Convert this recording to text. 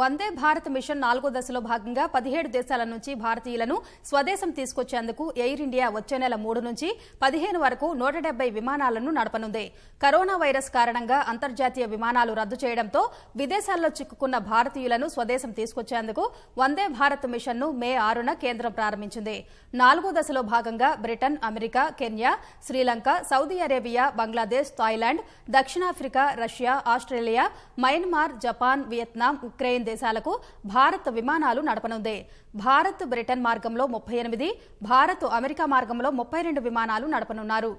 వందే Bharat machine నాలుగో దశలో భాగంగా పదిహేడు దేశాల నుంచి భారతీయులను స్వదేశం తీసుకొచ్చేందుకు ఎయిర్ ఇండియా వచ్చే నెల మూడు నుంచి పదిహేను వరకు నూట డెబ్బై విమానాలను నడపనుంది కరోనా వైరస్ కారణంగా అంతర్జాతీయ విమానాలు రద్దు చేయడంతో విదేశాల్లో చిక్కుకున్న భారతీయులను స్వదేశం తీసుకొచ్చేందుకు వందే భారత్ మిషన్ను మే ఆరున కేంద్రం ప్రారంభించింది నాలుగో దశలో భాగంగా Britain America Kenya Sri Lanka Saudi Arabia Bangladesh Thailand దక్షిణాఫ్రికా Russia Australia Myanmar Japan Vietnam Ukraine European దేశాలకు భారత్ విమానాలు నడపనుంది భారత్ బ్రిటన్ మార్గంలో ముప్పై ఎనిమిది భారత్ అమెరికా మార్గంలో ముప్పై రెండు విమానాలు నడపనున్నారు